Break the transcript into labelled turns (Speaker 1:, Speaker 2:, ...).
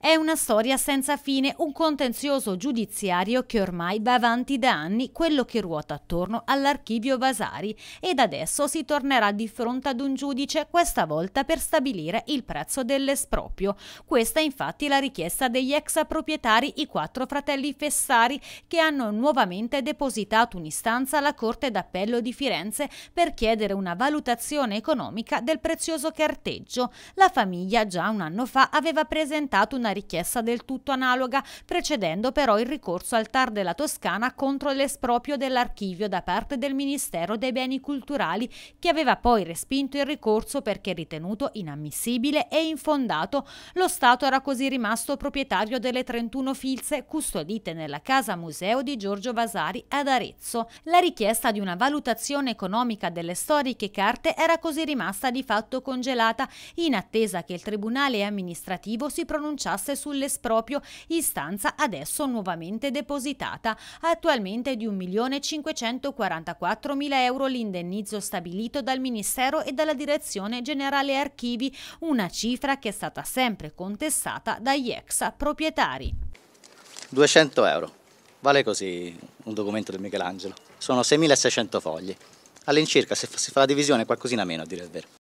Speaker 1: È una storia senza fine, un contenzioso giudiziario che ormai va avanti da anni, quello che ruota attorno all'archivio Vasari ed adesso si tornerà di fronte ad un giudice, questa volta per stabilire il prezzo dell'esproprio. Questa è infatti la richiesta degli ex proprietari, i quattro fratelli Fessari, che hanno nuovamente depositato un'istanza alla Corte d'Appello di Firenze per chiedere una valutazione economica del prezioso carteggio. La famiglia già un anno fa aveva presentato una una richiesta del tutto analoga, precedendo però il ricorso al TAR della Toscana contro l'esproprio dell'archivio da parte del Ministero dei Beni Culturali, che aveva poi respinto il ricorso perché ritenuto inammissibile e infondato. Lo Stato era così rimasto proprietario delle 31 filze custodite nella Casa Museo di Giorgio Vasari ad Arezzo. La richiesta di una valutazione economica delle storiche carte era così rimasta di fatto congelata, in attesa che il Tribunale amministrativo si pronunciasse tasse sull'esproprio, istanza adesso nuovamente depositata. Attualmente è di 1.544.000 euro l'indennizzo stabilito dal Ministero e dalla Direzione Generale Archivi, una cifra che è stata sempre contestata dagli ex proprietari.
Speaker 2: 200 euro, vale così un documento del Michelangelo. Sono 6.600 fogli. All'incirca, se si fa la divisione, qualcosina meno a dire il vero.